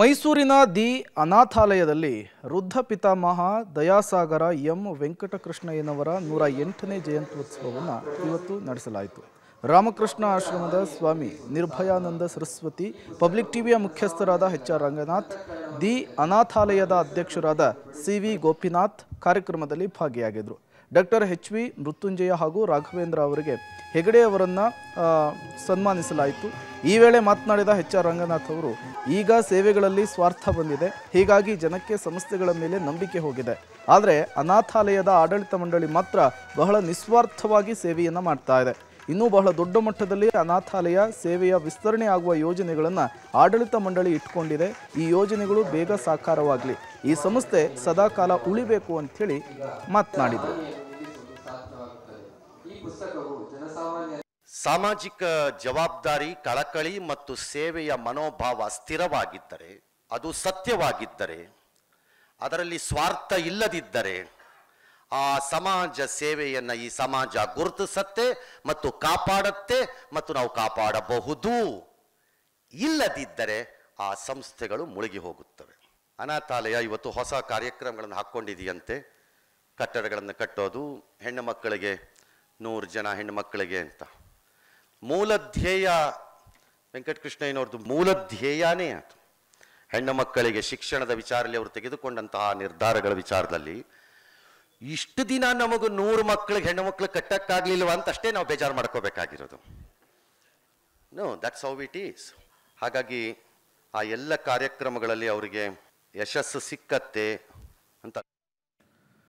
ಮೈಸೂರಿನ ದಿ ಅನಾಥಾಲಯದಲ್ಲಿ ವೃದ್ಧ ಪಿತಾಮಹ ದಯಾಸಾಗರ ಎಂ ವೆಂಕಟಕೃಷ್ಣಯ್ಯನವರ ನೂರ ಎಂಟನೇ ಜಯಂತ್ಯುತ್ಸವವನ್ನು ಇವತ್ತು ನಡೆಸಲಾಯಿತು ರಾಮಕೃಷ್ಣ ಆಶ್ರಮದ ಸ್ವಾಮಿ ನಿರ್ಭಯಾನಂದ ಸರಸ್ವತಿ ಪಬ್ಲಿಕ್ ಟಿವಿಯ ಮುಖ್ಯಸ್ಥರಾದ ಎಚ್ ಆರ್ ರಂಗನಾಥ್ ದಿ ಅನಾಥಾಲಯದ ಅಧ್ಯಕ್ಷರಾದ ಸಿ ವಿ ಗೋಪಿನಾಥ್ ಕಾರ್ಯಕ್ರಮದಲ್ಲಿ ಭಾಗಿಯಾಗಿದ್ದರು ಡಾಕ್ಟರ್ ಎಚ್ ವಿ ಮೃತ್ಯುಂಜಯ ಹಾಗೂ ರಾಘವೇಂದ್ರ ಅವರಿಗೆ ಹೆಗಡೆ ಅವರನ್ನು ಸನ್ಮಾನಿಸಲಾಯಿತು ಈ ವೇಳೆ ಮಾತನಾಡಿದ ಎಚ್ ಆರ್ ರಂಗನಾಥ್ ಅವರು ಈಗ ಸೇವೆಗಳಲ್ಲಿ ಸ್ವಾರ್ಥ ಬಂದಿದೆ ಹೀಗಾಗಿ ಜನಕ್ಕೆ ಸಂಸ್ಥೆಗಳ ಮೇಲೆ ನಂಬಿಕೆ ಹೋಗಿದೆ ಆದರೆ ಅನಾಥಾಲಯದ ಆಡಳಿತ ಮಂಡಳಿ ಮಾತ್ರ ಬಹಳ ನಿಸ್ವಾರ್ಥವಾಗಿ ಸೇವೆಯನ್ನು ಮಾಡ್ತಾ ಇದೆ ಇನ್ನೂ ಬಹಳ ದೊಡ್ಡ ಮಟ್ಟದಲ್ಲಿ ಅನಾಥಾಲಯ ಸೇವೆಯ ವಿಸ್ತರಣೆ ಆಗುವ ಯೋಜನೆಗಳನ್ನು ಆಡಳಿತ ಮಂಡಳಿ ಇಟ್ಕೊಂಡಿದೆ ಈ ಯೋಜನೆಗಳು ಬೇಗ ಸಾಕಾರವಾಗಲಿ ಈ ಸಂಸ್ಥೆ ಸದಾಕಾಲ ಉಳಿಬೇಕು ಹೇಳಿ ಮಾತನಾಡಿದರು ಸಾಮಾಜಿಕ ಜವಾಬ್ದಾರಿ ಕಳಕಳಿ ಮತ್ತು ಸೇವೆಯ ಮನೋಭಾವ ಸ್ಥಿರವಾಗಿದ್ದರೆ ಅದು ಸತ್ಯವಾಗಿದ್ದರೆ ಅದರಲ್ಲಿ ಸ್ವಾರ್ಥ ಇಲ್ಲದಿದ್ದರೆ ಆ ಸಮಾಜ ಸೇವೆಯನ್ನು ಈ ಸಮಾಜ ಗುರುತಿಸತ್ತೆ ಮತ್ತು ಕಾಪಾಡತ್ತೆ ಮತ್ತು ನಾವು ಕಾಪಾಡಬಹುದು ಇಲ್ಲದಿದ್ದರೆ ಆ ಸಂಸ್ಥೆಗಳು ಮುಳುಗಿ ಹೋಗುತ್ತವೆ ಅನಾಥಾಲಯ ಇವತ್ತು ಹೊಸ ಕಾರ್ಯಕ್ರಮಗಳನ್ನು ಹಾಕ್ಕೊಂಡಿದೆಯಂತೆ ಕಟ್ಟಡಗಳನ್ನು ಕಟ್ಟೋದು ಹೆಣ್ಣು ಮಕ್ಕಳಿಗೆ ನೂರು ಜನ ಹೆಣ್ಣು ಮಕ್ಕಳಿಗೆ ಅಂತ ಮೂಲಧ್ಯೇಯ ವೆಂಕಟಕೃಷ್ಣಯ್ಯನವ್ರದ್ದು ಮೂಲಧ್ಯೇಯನೇ ಅದು ಹೆಣ್ಣು ಮಕ್ಕಳಿಗೆ ಶಿಕ್ಷಣದ ವಿಚಾರದಲ್ಲಿ ಅವರು ತೆಗೆದುಕೊಂಡಂತಹ ನಿರ್ಧಾರಗಳ ವಿಚಾರದಲ್ಲಿ ಇಷ್ಟು ದಿನ ನಮಗೂ ನೂರು ಮಕ್ಳಿಗೆ ಹೆಣ್ಣು ಮಕ್ಕಳು ಕಟ್ಟಕ್ಕಾಗ್ಲಿಲ್ವಾ ಅಂತ ಅಷ್ಟೇ ನಾವು ಬೇಜಾರು ಮಾಡ್ಕೋಬೇಕಾಗಿರೋದು no that's how it is ಹಾಗಾಗಿ ಆ ಎಲ್ಲ ಕಾರ್ಯಕ್ರಮಗಳಲ್ಲಿ ಅವರಿಗೆ ಯಶಸ್ಸು ಸಿಕ್ಕತ್ತೆ ಅಂತ